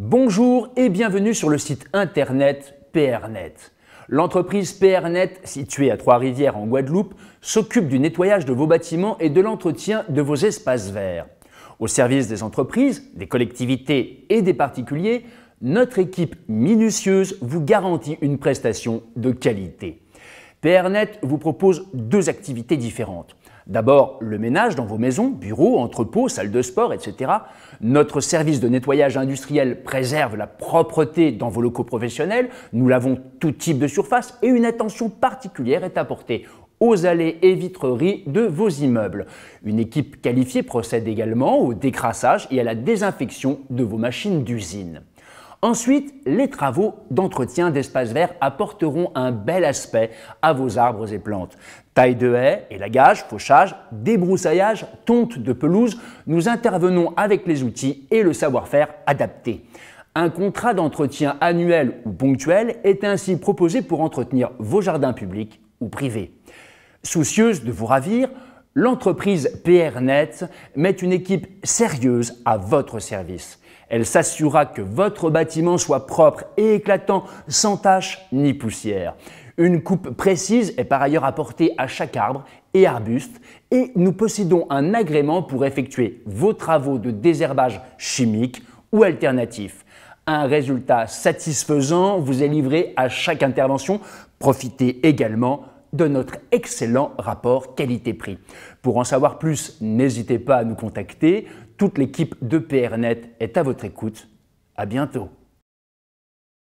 Bonjour et bienvenue sur le site internet PRNet. L'entreprise PRNet, située à Trois-Rivières en Guadeloupe, s'occupe du nettoyage de vos bâtiments et de l'entretien de vos espaces verts. Au service des entreprises, des collectivités et des particuliers, notre équipe minutieuse vous garantit une prestation de qualité. PRNet vous propose deux activités différentes. D'abord, le ménage dans vos maisons, bureaux, entrepôts, salles de sport, etc. Notre service de nettoyage industriel préserve la propreté dans vos locaux professionnels. Nous lavons tout type de surface et une attention particulière est apportée aux allées et vitreries de vos immeubles. Une équipe qualifiée procède également au décrassage et à la désinfection de vos machines d'usine. Ensuite, les travaux d'entretien d'espaces verts apporteront un bel aspect à vos arbres et plantes. Taille de haies, élagage, fauchage, débroussaillage, tonte de pelouse, nous intervenons avec les outils et le savoir-faire adapté. Un contrat d'entretien annuel ou ponctuel est ainsi proposé pour entretenir vos jardins publics ou privés. Soucieuse de vous ravir, L'entreprise PRNet met une équipe sérieuse à votre service. Elle s'assurera que votre bâtiment soit propre et éclatant, sans taches ni poussière. Une coupe précise est par ailleurs apportée à chaque arbre et arbuste et nous possédons un agrément pour effectuer vos travaux de désherbage chimique ou alternatif. Un résultat satisfaisant vous est livré à chaque intervention. Profitez également de notre excellent rapport qualité-prix. Pour en savoir plus, n'hésitez pas à nous contacter. Toute l'équipe de PRNet est à votre écoute. À bientôt.